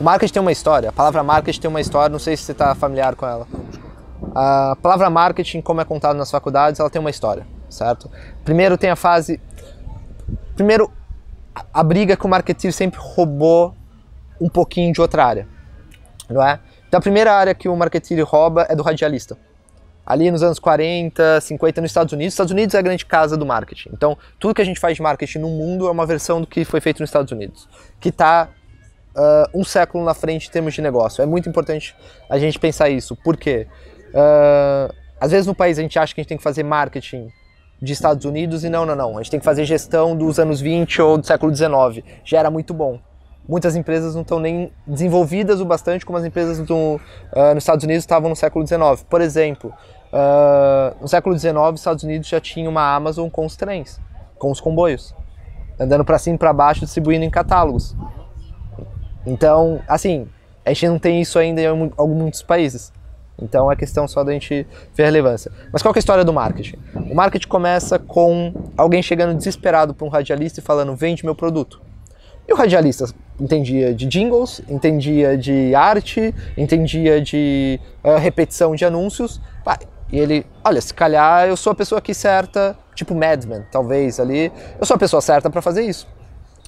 O marketing tem uma história. A palavra marketing tem uma história, não sei se você está familiar com ela. A palavra marketing, como é contado nas faculdades, ela tem uma história, certo? Primeiro tem a fase. Primeiro, a briga que o marketing sempre roubou um pouquinho de outra área, não é? Então a primeira área que o marketing rouba é do radialista. Ali nos anos 40, 50, nos Estados Unidos, Estados Unidos é a grande casa do marketing. Então tudo que a gente faz de marketing no mundo é uma versão do que foi feito nos Estados Unidos, que está uh, um século na frente em termos de negócio. É muito importante a gente pensar isso. Por quê? Uh, às vezes no país a gente acha que a gente tem que fazer marketing de Estados Unidos e não, não, não. A gente tem que fazer gestão dos anos 20 ou do século 19. Já era muito bom. Muitas empresas não estão nem desenvolvidas o bastante como as empresas do, uh, nos Estados Unidos estavam no século 19. Por exemplo, uh, no século 19 os Estados Unidos já tinha uma Amazon com os trens, com os comboios, andando para cima e para baixo distribuindo em catálogos. Então, assim, a gente não tem isso ainda em alguns países. Então é questão só da gente ver a relevância. Mas qual é a história do marketing? O marketing começa com alguém chegando desesperado para um radialista e falando: vende meu produto. E o radialista entendia de jingles, entendia de arte, entendia de uh, repetição de anúncios. E ele, olha, se calhar eu sou a pessoa aqui certa, tipo Madman, talvez ali, eu sou a pessoa certa para fazer isso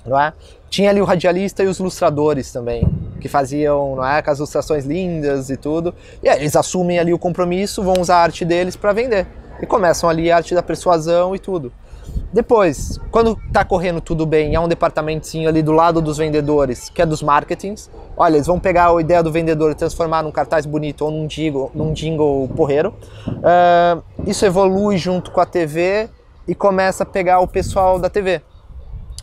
não é? Tinha ali o radialista e os ilustradores também, que faziam não é, com as ilustrações lindas e tudo. E aí eles assumem ali o compromisso, vão usar a arte deles para vender. E começam ali a arte da persuasão e tudo. Depois, quando tá correndo tudo bem, há um departamentinho ali do lado dos vendedores, que é dos marketings. Olha, eles vão pegar a ideia do vendedor e transformar num cartaz bonito ou num jingle, num jingle porreiro. Uh, isso evolui junto com a TV e começa a pegar o pessoal da TV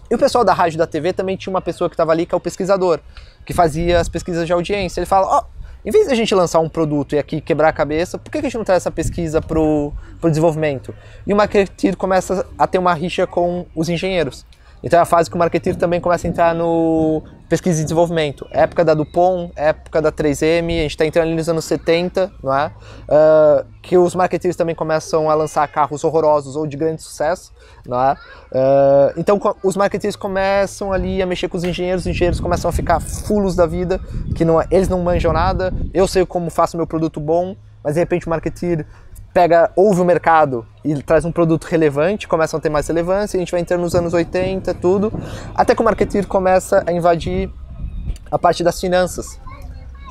e o pessoal da rádio da TV também tinha uma pessoa que estava ali, que é o pesquisador, que fazia as pesquisas de audiência. Ele fala, ó, oh, em vez de a gente lançar um produto e aqui quebrar a cabeça, por que a gente não traz essa pesquisa para o desenvolvimento? E o marketeer começa a ter uma rixa com os engenheiros. Então é a fase que o marketeer também começa a entrar no pesquisa e desenvolvimento. Época da Dupont, época da 3M, a gente está entrando ali nos anos 70, não é? Uh, que os marketeers também começam a lançar carros horrorosos ou de grande sucesso, não é? Uh, então os marketeers começam ali a mexer com os engenheiros, os engenheiros começam a ficar fulos da vida, que não, é, eles não manjam nada, eu sei como faço meu produto bom, mas de repente o marketeer pega, ouve o mercado e traz um produto relevante, começa a ter mais relevância, a gente vai entrando nos anos 80, tudo, até que o marketing começa a invadir a parte das finanças,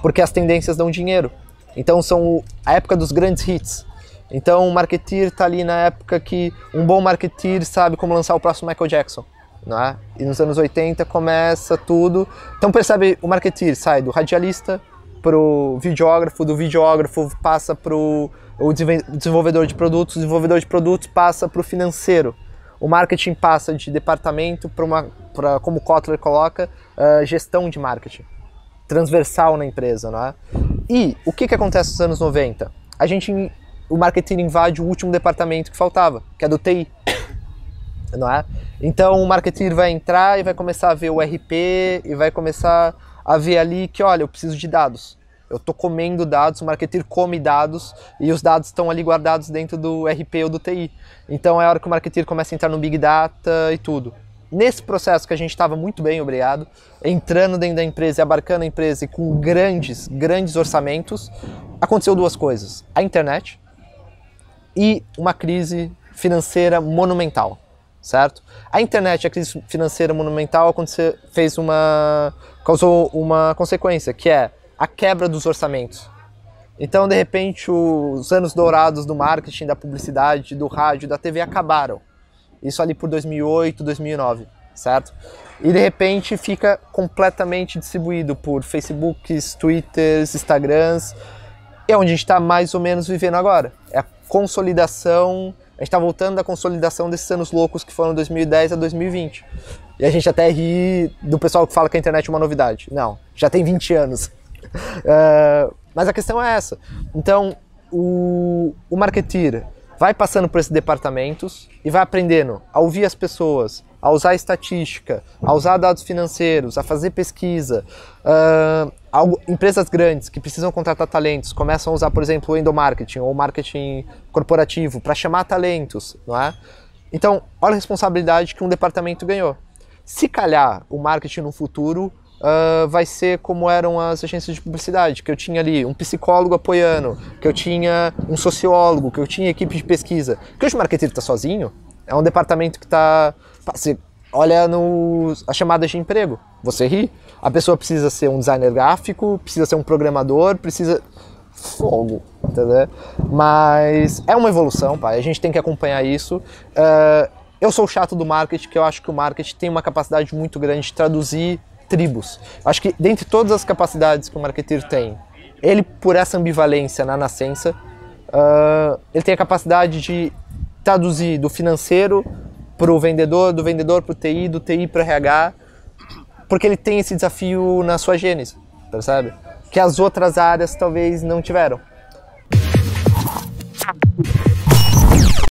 porque as tendências dão dinheiro. Então são a época dos grandes hits. Então o marketeer está ali na época que um bom marketeer sabe como lançar o próximo Michael Jackson. Né? E nos anos 80 começa tudo. Então percebe, o marketeer sai do radialista, pro videógrafo, do videógrafo passa pro o desenvolvedor de produtos, o desenvolvedor de produtos passa para o financeiro. O marketing passa de departamento para uma, pra, como o Kotler coloca, uh, gestão de marketing, transversal na empresa, não é? E o que, que acontece nos anos 90? A gente, o marketing invade o último departamento que faltava, que é do TI, não é? Então o marketing vai entrar e vai começar a ver o RP e vai começar a ver ali que, olha, eu preciso de dados. Eu estou comendo dados, o marketeer come dados e os dados estão ali guardados dentro do RP ou do TI. Então é a hora que o marketeer começa a entrar no Big Data e tudo. Nesse processo que a gente estava muito bem, obrigado, entrando dentro da empresa e abarcando a empresa e com grandes, grandes orçamentos, aconteceu duas coisas. A internet e uma crise financeira monumental certo? A internet, a crise financeira monumental aconteceu, fez uma causou uma consequência, que é a quebra dos orçamentos. Então, de repente, os anos dourados do marketing, da publicidade, do rádio, da TV acabaram. Isso ali por 2008, 2009, certo? E de repente fica completamente distribuído por Facebooks, Twitters, Instagrams. É onde a gente está mais ou menos vivendo agora. É a consolidação a gente está voltando da consolidação desses anos loucos que foram 2010 a 2020. E a gente até ri do pessoal que fala que a internet é uma novidade. Não, já tem 20 anos. Uh, mas a questão é essa. Então, o, o marketeer vai passando por esses departamentos e vai aprendendo a ouvir as pessoas, a usar estatística, a usar dados financeiros, a fazer pesquisa. Uh, algo, empresas grandes que precisam contratar talentos começam a usar, por exemplo, o endomarketing ou marketing corporativo para chamar talentos, não é? Então, olha a responsabilidade que um departamento ganhou. Se calhar o marketing no futuro Uh, vai ser como eram as agências de publicidade, que eu tinha ali um psicólogo apoiando, que eu tinha um sociólogo, que eu tinha equipe de pesquisa. Que hoje o marketing está sozinho, é um departamento que está você olha a chamada de emprego, você ri. A pessoa precisa ser um designer gráfico, precisa ser um programador, precisa fogo, entendeu? Mas é uma evolução, pai. A gente tem que acompanhar isso. Uh, eu sou chato do marketing, porque eu acho que o marketing tem uma capacidade muito grande de traduzir tribos. Acho que dentre todas as capacidades que o marketeiro tem, ele por essa ambivalência na nascença, uh, ele tem a capacidade de traduzir do financeiro para o vendedor, do vendedor para o TI, do TI para RH, porque ele tem esse desafio na sua gênese, percebe? Tá, que as outras áreas talvez não tiveram.